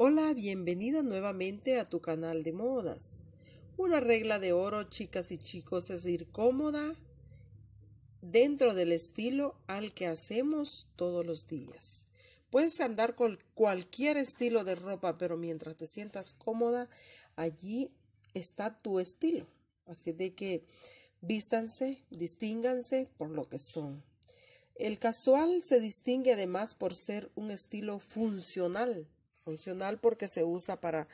Hola, bienvenida nuevamente a tu canal de modas. Una regla de oro, chicas y chicos, es ir cómoda dentro del estilo al que hacemos todos los días. Puedes andar con cualquier estilo de ropa, pero mientras te sientas cómoda, allí está tu estilo. Así de que vístanse, distínganse por lo que son. El casual se distingue además por ser un estilo funcional funcional porque se usa para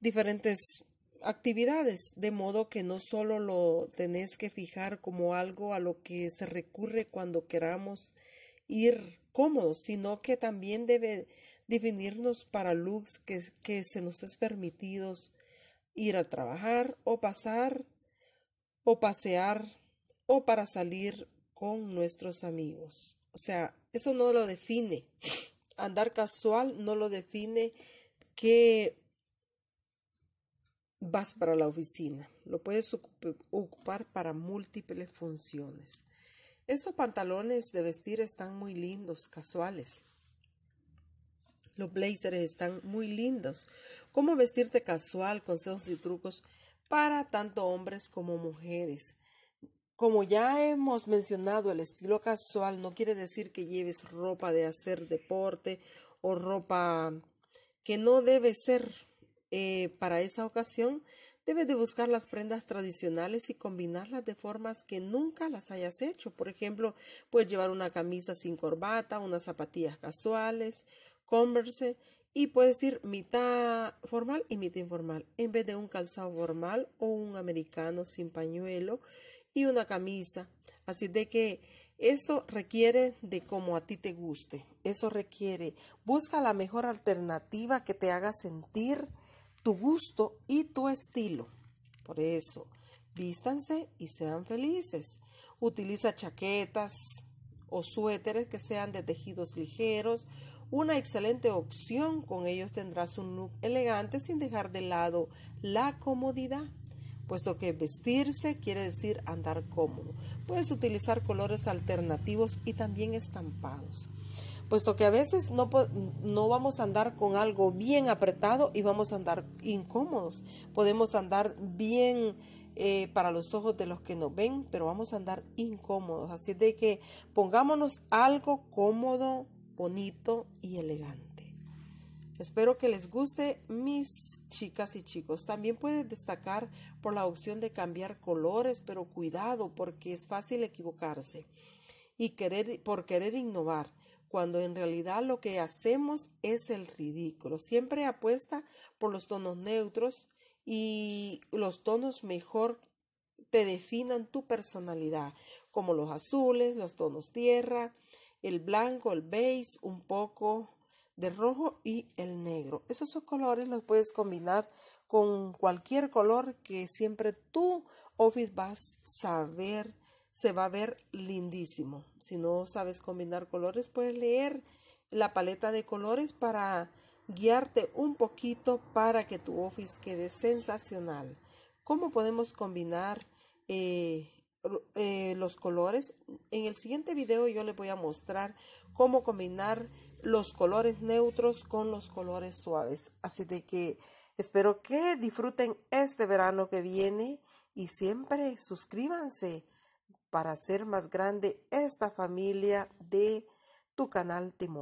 diferentes actividades, de modo que no solo lo tenés que fijar como algo a lo que se recurre cuando queramos ir cómodos, sino que también debe definirnos para looks que, se nos es permitidos ir a trabajar o pasar o pasear o para salir con nuestros amigos. O sea, eso no lo define andar casual no lo define que vas para la oficina. Lo puedes ocupar para múltiples funciones. Estos pantalones de vestir están muy lindos, casuales. Los blazers están muy lindos. ¿Cómo vestirte casual? Consejos y trucos para tanto hombres como mujeres. Como ya hemos mencionado, el estilo casual no quiere decir que lleves ropa de hacer deporte o ropa que no debe ser eh, para esa ocasión. Debes de buscar las prendas tradicionales y combinarlas de formas que nunca las hayas hecho. Por ejemplo, puedes llevar una camisa sin corbata, unas zapatillas casuales, converse y puedes ir mitad formal y mitad informal, en vez de un calzado formal o un americano sin pañuelo y una camisa. Así de que eso requiere de como a ti te guste. Eso requiere. Busca la mejor alternativa que te haga sentir tu gusto y tu estilo. Por eso, vístanse y sean felices. Utiliza chaquetas o suéteres que sean de tejidos ligeros. Una excelente opción. Con ellos tendrás un look elegante sin dejar de lado la comodidad puesto que vestirse quiere decir andar cómodo. Puedes utilizar colores alternativos y también estampados puesto que a veces no, no, vamos a andar con algo bien apretado y vamos a andar incómodos. Podemos andar bien eh, para los ojos de los que nos ven, pero vamos a andar incómodos. Así de que pongámonos algo cómodo, bonito y elegante. Espero que les guste mis chicas y chicos. También puedes destacar por la opción de cambiar colores, pero cuidado porque es fácil equivocarse y por querer innovar cuando en realidad lo que hacemos es el ridículo. Siempre apuesta por los tonos neutros y los tonos mejor te definan tu personalidad, como los azules, los tonos tierra, el blanco, el beige, un poco de rojo y el negro. Esos dos colores los puedes combinar con cualquier color que siempre tu office vas a saber, se va a ver lindísimo. Si no sabes combinar colores, puedes leer la paleta de colores para guiarte un poquito para que tu office quede sensacional. ¿Cómo podemos combinar eh, eh, los colores? En el siguiente video yo les voy a mostrar cómo combinar los colores neutros con los colores suaves. Así de que espero que disfruten este verano que viene y siempre suscríbanse para hacer más grande esta familia de tu canal Timón.